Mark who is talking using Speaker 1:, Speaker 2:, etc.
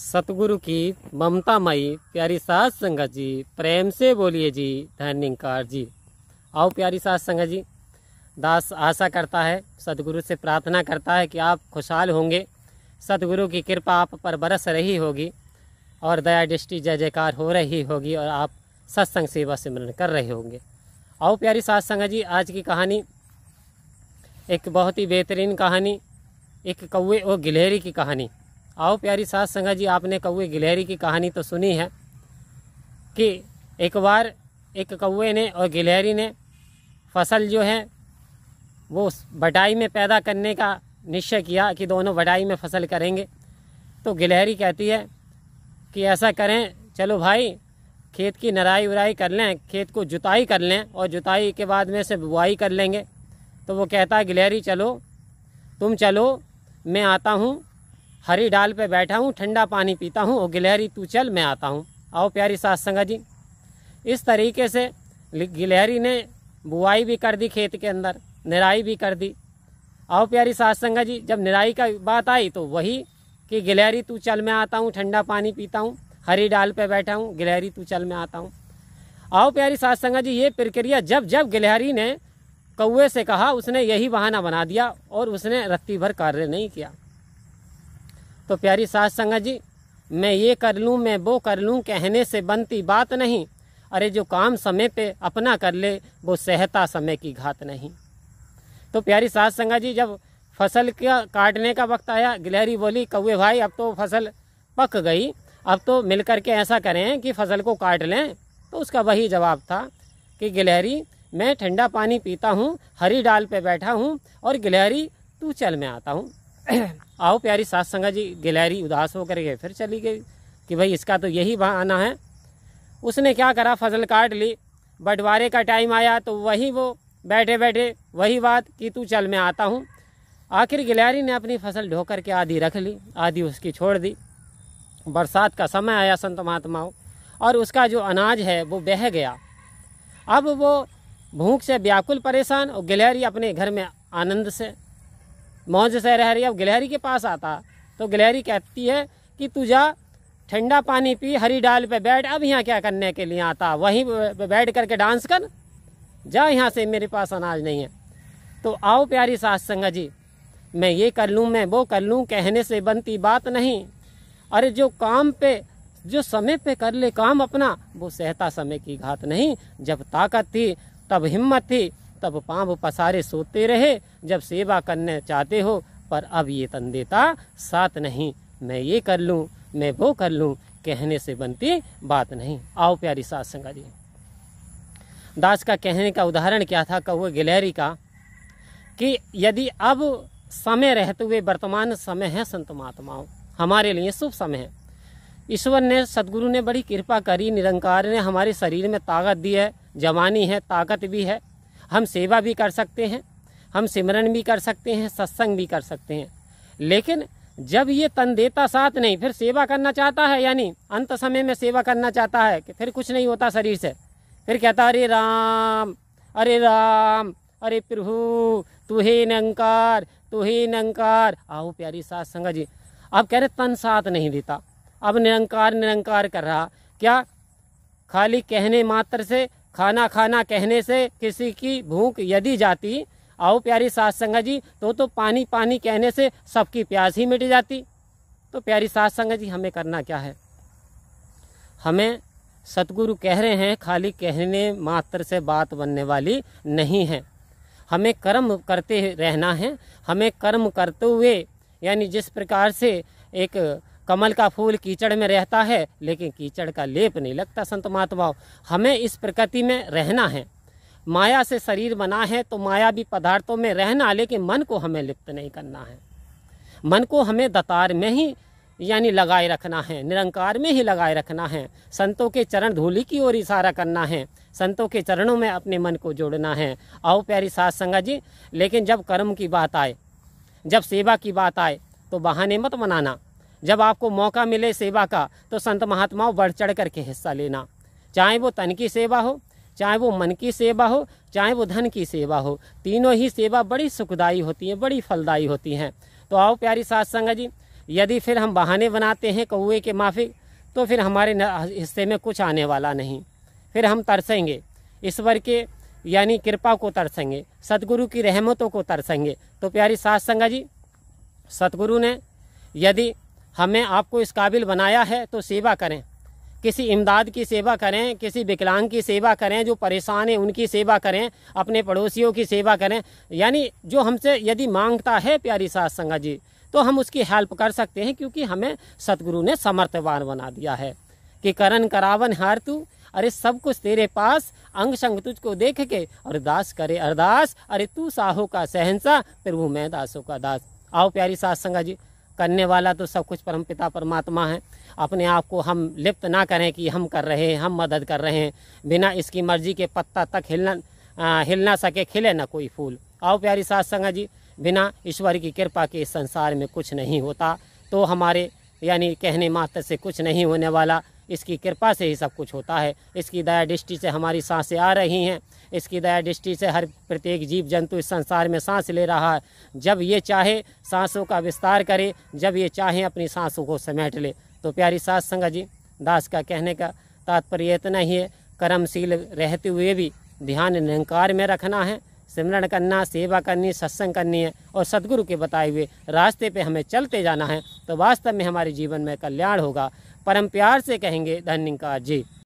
Speaker 1: सतगुरु की ममता मई प्यारी सास संगत जी प्रेम से बोलिए जी धन्यकार जी आओ प्यारी सास संगत जी दास आशा करता है सतगुरु से प्रार्थना करता है कि आप खुशहाल होंगे सतगुरु की कृपा आप पर बरस रही होगी और दया दृष्टि जय जयकार हो रही होगी और आप सत्संग सेवा सिमरन कर रहे होंगे आओ प्यारी सास संगत जी आज की कहानी एक बहुत ही बेहतरीन कहानी एक कौए और गिलहरी की कहानी आओ प्यारी सास संगा जी आपने कौए गिलहरी की कहानी तो सुनी है कि एक बार एक कौए ने और गिलहरी ने फसल जो है वो बटाई में पैदा करने का निश्चय किया कि दोनों बटाई में फसल करेंगे तो गिलहरी कहती है कि ऐसा करें चलो भाई खेत की नराई उराई कर लें खेत को जुताई कर लें और जुताई के बाद में से बुआई कर लेंगे तो वो कहता है गिलहरी चलो तुम चलो मैं आता हूँ हरी डाल पे बैठा हूँ ठंडा पानी पीता हूँ और गिलहरी तू चल मैं आता हूँ आओ प्यारी सास संगा जी इस तरीके से गिलहरी ने बुआई भी कर दी खेत के अंदर निराई भी कर दी आओ प्यारी सास संगा जी जब निराई का बात आई तो वही कि गिलहरी तू चल मैं आता हूँ ठंडा पानी पीता हूँ हरी डाल पे बैठा हूँ गिलहरी तू चल मैं आता हूँ आओ प्यारी सास संगा जी ये प्रक्रिया जब जब गिलहरी ने कौए से कहा उसने यही बहाना बना दिया और उसने रत्ती भर कार्य नहीं किया तो प्यारी सास संगा जी मैं ये कर लूँ मैं वो कर लूँ कहने से बनती बात नहीं अरे जो काम समय पे अपना कर ले वो सहता समय की घात नहीं तो प्यारी सास संगा जी जब फसल का काटने का वक्त आया गिलहरी बोली कौए भाई अब तो फसल पक गई अब तो मिल करके ऐसा करें कि फसल को काट लें तो उसका वही जवाब था कि गिलहरी मैं ठंडा पानी पीता हूँ हरी डाल पे बैठा हूँ और गिलहरी तू चल में आता हूँ आओ प्यारी सास संगा जी गिलहरी उदास होकर के फिर चली गई कि भाई इसका तो यही बहाना है उसने क्या करा फसल काट ली बंटवारे का टाइम आया तो वही वो बैठे बैठे वही बात कि तू चल मैं आता हूँ आखिर गिलहरी ने अपनी फसल ढो के आधी रख ली आधी उसकी छोड़ दी बरसात का समय आया संत महात्माओं और उसका जो अनाज है वो बह गया अब वो भूख से व्याकुल परेशान और गिलहरी अपने घर में आनंद से मौज से रहरी अब गिलहरी के पास आता तो गिलहरी कहती है कि तू जा ठंडा पानी पी हरी डाल पे बैठ अब यहाँ क्या करने के लिए आता वहीं बैठ करके डांस कर जा यहाँ से मेरे पास अनाज नहीं है तो आओ प्यारी सास संगा जी मैं ये कर लूँ मैं वो कर लूँ कहने से बनती बात नहीं अरे जो काम पे जो समय पे कर ले काम अपना वो सहता समय की घात नहीं जब ताकत थी तब हिम्मत थी तब पाँव पसारे सोते रहे जब सेवा करने चाहते हो पर अब ये तन देता साथ नहीं मैं ये कर लूँ मैं वो कर लूँ कहने से बनती बात नहीं आओ प्यारी सात संगा जी दास का कहने का उदाहरण क्या था कौ गिलहरी का कि यदि अब समय रहते हुए वर्तमान समय है संत महात्माओं हमारे लिए शुभ समय है ईश्वर ने सदगुरु ने बड़ी कृपा करी निरंकार ने हमारे शरीर में ताकत दी है जवानी है ताकत भी है हम सेवा भी कर सकते हैं हम सिमरन भी कर सकते हैं सत्संग भी कर सकते हैं लेकिन जब ये तन देता साथ नहीं फिर सेवा करना चाहता है यानी अंत समय में सेवा करना चाहता है कि फिर कुछ नहीं होता शरीर से फिर कहता अरे राम अरे राम अरे प्रभु तू ही नंकार तू ही नंकार आओ प्यारी सास संगा जी अब कह रहे तन साथ नहीं देता अब निरंकार निरंकार कर रहा क्या खाली कहने मात्र से खाना खाना कहने से किसी की भूख यदि जाती आओ प्यारी सास संगा जी तो तो पानी पानी कहने से सबकी प्यास ही मिट जाती तो प्यारी सास संगा जी हमें करना क्या है हमें सतगुरु कह रहे हैं खाली कहने मात्र से बात बनने वाली नहीं है हमें कर्म करते रहना है हमें कर्म करते हुए यानी जिस प्रकार से एक कमल का फूल कीचड़ में रहता है लेकिन कीचड़ का लेप नहीं लगता संत महात्माओं हमें इस प्रकृति में रहना है माया से शरीर बना है तो माया भी पदार्थों में रहना लेकिन मन को हमें लिप्त नहीं करना है मन को हमें दतार में ही यानी लगाए रखना है निरंकार में ही लगाए रखना है संतों के चरण धूली की ओर इशारा करना है संतों के चरणों में अपने मन को जोड़ना है आओ प्यारी सास संगा जी लेकिन जब कर्म की बात आए जब सेवा की बात आए तो बहाने मत मनाना जब आपको मौका मिले सेवा का तो संत महात्माओं बढ़ चढ़ करके हिस्सा लेना चाहे वो तन की सेवा हो चाहे वो मन की सेवा हो चाहे वो धन की सेवा हो तीनों ही सेवा बड़ी सुखदायी होती है बड़ी फलदायी होती हैं तो आओ प्यारी सात संग जी यदि फिर हम बहाने बनाते हैं कौए के माफिक तो फिर हमारे हिस्से में कुछ आने वाला नहीं फिर हम तरसेंगे ईश्वर के यानी कृपा को तरसेंगे सतगुरु की रहमतों को तरसेंगे तो प्यारी सात संगा जी सतगुरु ने यदि हमें आपको इस काबिल बनाया है तो सेवा करें किसी इमदाद की सेवा करें किसी विकलांग की सेवा करें जो परेशान है उनकी सेवा करें अपने पड़ोसियों की सेवा करें यानी जो हमसे यदि मांगता है प्यारी सास संगा जी तो हम उसकी हेल्प कर सकते हैं क्योंकि हमें सतगुरु ने समर्थवान बना दिया है कि करण करावन हार तू अरे सब कुछ तेरे पास अंग संग तुझको देख के अरदास करे अरदास अरे तू साहो का सहनसा प्रभु मैं दासों का दास आओ प्यारी सास संगा जी करने वाला तो सब कुछ परम पिता परमात्मा है अपने आप को हम लिप्त ना करें कि हम कर रहे हैं हम मदद कर रहे हैं बिना इसकी मर्जी के पत्ता तक हिलना आ, हिलना सके खिले ना कोई फूल आओ प्यारी सास संगा जी बिना ईश्वर की कृपा के इस संसार में कुछ नहीं होता तो हमारे यानी कहने मात्र से कुछ नहीं होने वाला इसकी कृपा से ही सब कुछ होता है इसकी दया दृष्टि से हमारी सांसें आ रही हैं इसकी दया दृष्टि से हर प्रत्येक जीव जंतु इस संसार में सांस ले रहा है जब ये चाहे सांसों का विस्तार करे जब ये चाहे अपनी सांसों को समेट ले तो प्यारी सास संगा जी दास का कहने का तात्पर्य इतना ही है कर्मशील रहते हुए भी ध्यान निरंकार में रखना है सिमरण करना सेवा करनी सत्संग करनी है और सदगुरु के बताए हुए रास्ते पे हमें चलते जाना है तो वास्तव में हमारे जीवन में कल्याण होगा परम प्यार से कहेंगे धन्यकार जी